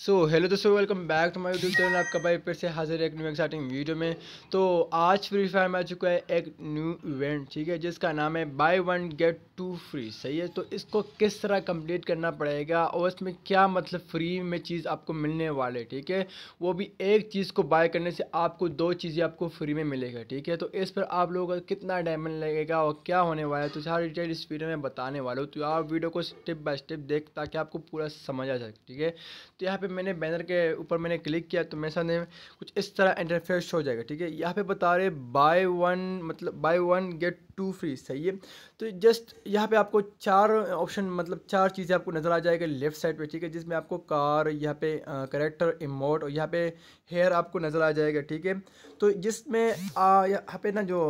सो hello दोस्तों welcome back to my YouTube channel आपका भाई फिर से हाजिर एक न्यू एक्साइटिंग वीडियो में तो आज फ्री फायर में आ चुका है एक न्यू इवेंट ठीक है जिसका नाम है buy one get two free सही है तो इसको किस तरह कंप्लीट करना पड़ेगा और इसमें क्या मतलब फ्री में चीज़ आपको मिलने वाले ठीक है वो भी एक चीज़ को बाय करने से आपको दो चीज़ें आपको फ्री में मिलेगा ठीक है तो इस पर आप लोगों का कितना डायमंड लगेगा और क्या होने वाला है तो सारी डिटेल इस वीडियो में बताने वाला हूँ तो आप वीडियो को स्टेप बाय स्टेप देख ताकि आपको पूरा समझ आ सके ठीक है तो यहाँ पे मैंने बैनर के ऊपर मैंने क्लिक किया तो मेरे सामने कुछ इस तरह इंटरफेस हो जाएगा ठीक है यहाँ पे बता रहे बाय वन मतलब buy one get two free सही है तो जस्ट यहाँ पे आपको चार ऑप्शन मतलब चार चीज़ें आपको नज़र आ जाएगा लेफ्ट साइड पे ठीक है जिसमें आपको कार यहाँ पे करेक्टर इमोट और यहाँ पे हेयर आपको नज़र आ जाएगा ठीक है तो जिसमें यहाँ पे ना जो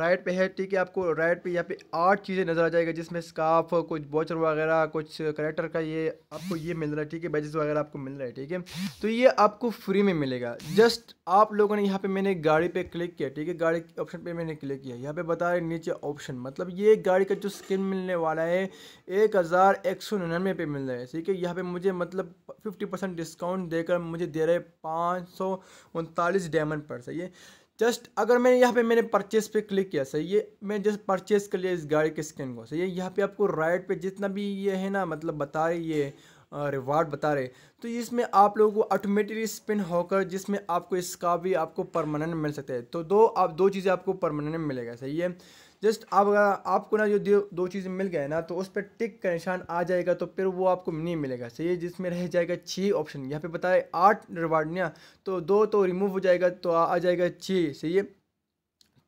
राइट पे है ठीक है आपको राइट पे यहाँ पे आठ चीज़ें नज़र आ जाएगा जिसमें स्काफ कुछ बॉचर वगैरह कुछ करेक्टर का ये आपको ये मिल रहा है ठीक है बजेस वगैरह आपको मिल रहा है ठीक है तो ये आपको फ्री में मिलेगा जस्ट आप लोगों ने यहाँ पे मैंने गाड़ी पे क्लिक किया ठीक है गाड़ी के ऑप्शन पे मैंने क्लिक किया यहाँ पर बता रहे नीचे ऑप्शन मतलब ये गाड़ी का जो स्किन मिलने वाला है एक हज़ार एक सौ निन्यानवे पे मिल रहा है ठीक है यहाँ पर मुझे मतलब फिफ्टी परसेंट डिस्काउंट देकर मुझे दे रहे पाँच सौ उनतालीस डायमंड पर सही है जस्ट अगर मैंने यहाँ पे मैंने परचेस पे क्लिक किया सही ये मैं जस्ट परचेस कर लिया इस गाड़ी के स्कैन को सही ये यहाँ पे आपको राइट पे जितना भी ये है ना मतलब बता रहे ये रिवार्ड बता रहे तो इसमें आप लोगों को ऑटोमेटिकली स्पिन होकर जिसमें आपको इसका भी आपको परमानेंट मिल सकता है तो दो आप दो चीज़ें आपको परमानेंट मिलेगा सही है जस्ट आप अगर आपको ना जो दो, चीज़ें मिल गए ना तो उस पर टिक का निशान आ जाएगा तो फिर वो आपको नहीं मिलेगा सही है जिसमें रह जाएगा छः ऑप्शन यहाँ पे बताए आठ रिवार्ड ना तो दो तो रिमूव हो जाएगा तो आ जाएगा छः सही है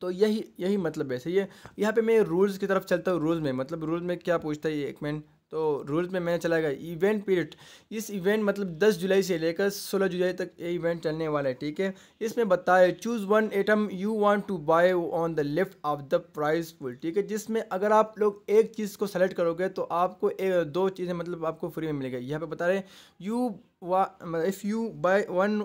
तो यही यही मतलब है सही है यहाँ पे मैं रूल्स की तरफ चलता हूँ रूल्स में मतलब रूल्स में क्या पूछता है एक मिनट तो रूल्स में मैं चला गया इवेंट पीरियड इस इवेंट मतलब 10 जुलाई से लेकर 16 जुलाई तक ये इवेंट चलने वाला है ठीक है इसमें बताया choose one item you want to buy on the left of the prize pool ठीक है जिसमें अगर आप लोग एक चीज़ को सेलेक्ट करोगे तो आपको एक दो चीज़ें मतलब आपको फ्री में मिलेगी यहाँ पे बता रहे यू वा if you buy one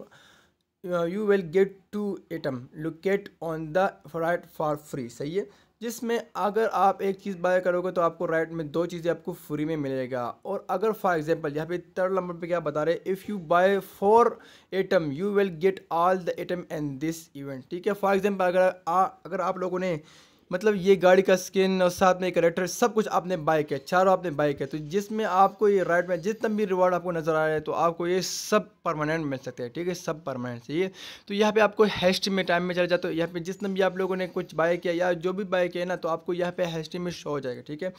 you will get two item locate on the right for free सही है जिसमें अगर आप एक चीज़ बाय करोगे तो आपको राइट में दो चीज़ें आपको फ्री में मिलेगा और अगर फॉर एग्जांपल यहाँ पे थर्ड नंबर पे क्या बता रहे हैं if you buy four item you will get all the item and this event ठीक है फॉर एग्जांपल अगर आ, अगर आप लोगों ने मतलब ये गाड़ी का स्किन और साथ में एक करेक्टर सब कुछ आपने बाइक है चारों आपने बाइक है तो जिसमें आपको ये राइड में जितना भी रिवॉर्ड आपको नज़र आ रहा है तो आपको ये सब परमानेंट मिल सकते हैं ठीक है सब परमानेंट चाहिए तो यहाँ पे आपको हेस्टी में टाइम में चला जाता है यहाँ पे जितना भी आप लोगों ने कुछ बाइक किया या जो भी बाइक किया ना तो आपको यहाँ पे हेस्टी में शो हो जाएगा ठीक है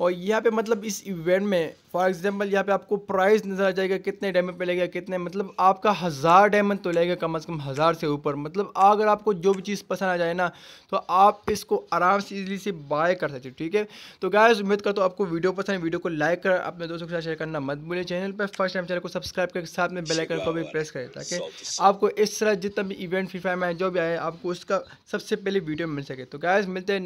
और यहाँ पे मतलब इस इवेंट में फॉर एग्जांपल यहाँ पे आपको प्राइस नज़र आ जाएगा कितने डायमंड पे लगेगा कितने मतलब आपका हज़ार डायमंड तो लगेगा कम अज़ कम हज़ार से ऊपर मतलब अगर आपको जो भी चीज़ पसंद आ जाए ना तो आप इसको आराम से इजीली से बाय कर सकते हो ठीक है तो गाय उम्मीद करता हूँ आपको वीडियो पसंद वीडियो को लाइक कर अपने दोस्तों के साथ शेयर करना मत बोले चैनल पर फर्स्ट टाइम चैनल को सब्सक्राइब करके साथ में बेलाइकन को भी प्रेस करें ताकि आपको इस तरह जितना भी इवेंट फ्री फायर में जो भी आए आपको उसका सबसे पहले वीडियो मिल सके तो गायस मिलते हैं